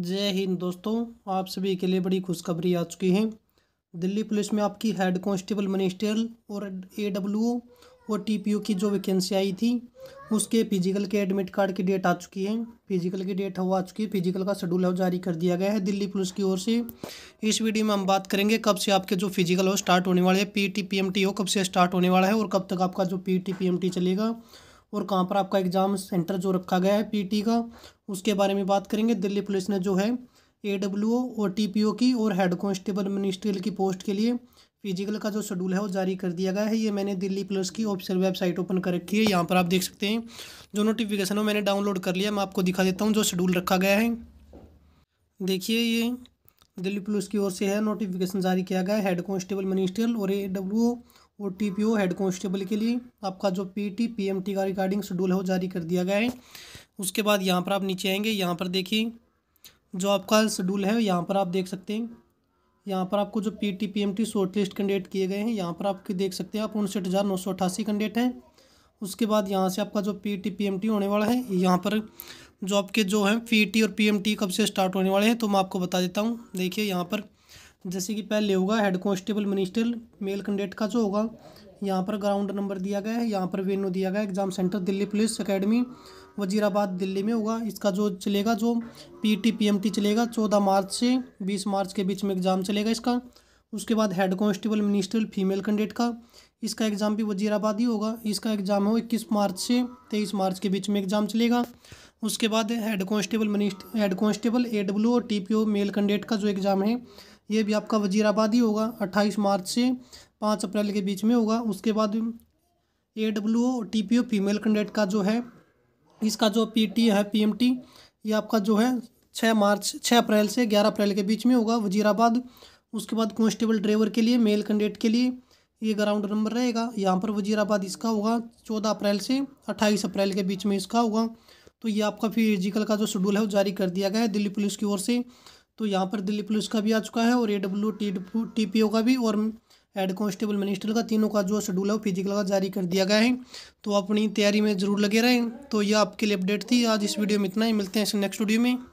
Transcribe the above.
जय हिंद दोस्तों आप सभी के लिए बड़ी खुशखबरी आ चुकी है दिल्ली पुलिस में आपकी हेड कांस्टेबल टेल और ए डब्ल्यू और टी पी ओ की जो वैकेंसी आई थी उसके फिजिकल के एडमिट कार्ड की डेट आ चुकी है फिजिकल की डेट हो आ चुकी है फिजिकल का शेड्यूल है जारी कर दिया गया है दिल्ली पुलिस की ओर से इस वीडियो में हम बात करेंगे कब से आपके जो फिजिकल हो स्टार्ट होने वाले हैं P T P M T हो कब से स्टार्ट होने वाला है और कब तक आपका जो P T P M T चलेगा और कहाँ पर आपका एग्ज़ाम सेंटर जो रखा गया है पीटी का उसके बारे में बात करेंगे दिल्ली पुलिस ने जो है ए डब्ल्यू ओ और टी पी ओ की और हेड कॉन्स्टेबल मिनिस्ट्रियल की पोस्ट के लिए फिजिकल का जो शेड्यूल है वो जारी कर दिया गया है ये मैंने दिल्ली पुलिस की ऑफिशियल वेबसाइट ओपन कर रखी है यहाँ पर आप देख सकते हैं जो नोटिफिकेशन है मैंने डाउनलोड कर लिया मैं आपको दिखा देता हूँ जो शेड्यूल रखा गया है देखिए ये दिल्ली पुलिस की ओर से है नोटिफिकेशन जारी किया गया है हेड कॉन्स्टेबल मिनिस्ट्रियल और ए डब्ल्यू और T P O head constable के लिए आपका जो P T P M T का रिगार्डिंग शेड्यूल है वो जारी कर दिया गया है उसके बाद यहाँ पर आप नीचे आएंगे यहाँ पर देखिए जो आपका शेड्यूल है यहाँ पर आप देख सकते हैं यहाँ पर आपको जो P T P M T shortlist candidate किए गए हैं यहाँ पर आप देख सकते हैं आप उनसठ हज़ार नौ सौ अठासी कैंडिडेट हैं उसके बाद यहाँ से आपका जो P T P M T होने वाला है यहाँ पर जो आपके जो है पी टी और पी एम टी कब से स्टार्ट होने वाले हैं तो मैं आपको बता देता हूँ देखिए यहाँ पर जैसे कि पहले होगा head constable minister male candidate का जो होगा यहाँ पर ग्राउंड नंबर दिया गया है यहाँ पर वेन्यू दिया गया exam centre Delhi police academy Wazirabad Delhi में होगा इसका जो चलेगा जो P T P M T चलेगा चौदह मार्च से बीस मार्च के बीच में एग्ज़ाम चलेगा इसका उसके बाद head constable minister female candidate का इसका एग्ज़ाम भी वजीराबाद ही होगा इसका एग्ज़ाम हो इक्कीस मार्च से तेईस मार्च के बीच में एग्ज़ाम चलेगा उसके बाद head constable minister head constable A W और T P O male candidate का जो एग्ज़ाम है ये भी आपका वजीराबाद ही होगा अट्ठाईस मार्च से पाँच अप्रैल के बीच में होगा उसके बाद A W O T P O female candidate का जो है इसका जो पी टी है पी एम टी ये आपका जो है छः मार्च छः अप्रैल से ग्यारह अप्रैल के बीच में होगा वजीराबाद उसके बाद कॉन्स्टेबल ड्राइवर के लिए मेल कैंडिडेट के लिए ये ग्राउंड नंबर रहेगा यहाँ पर वजीराबाद इसका होगा चौदह अप्रैल से अट्ठाईस अप्रैल के बीच में इसका होगा तो ये आपका फिजिकल का जो शेड्यूल है वो जारी कर दिया गया है दिल्ली पुलिस की ओर से तो यहाँ पर दिल्ली पुलिस का भी आ चुका है और A W T T P O का भी और हेड कांस्टेबल मिनिस्टर का तीनों का जो शेड्यूल है वो फिजिकल का जारी कर दिया गया है तो अपनी तैयारी में ज़रूर लगे रहें तो यह आपके लिए अपडेट थी आज इस वीडियो में इतना ही मिलते हैं नेक्स्ट वीडियो में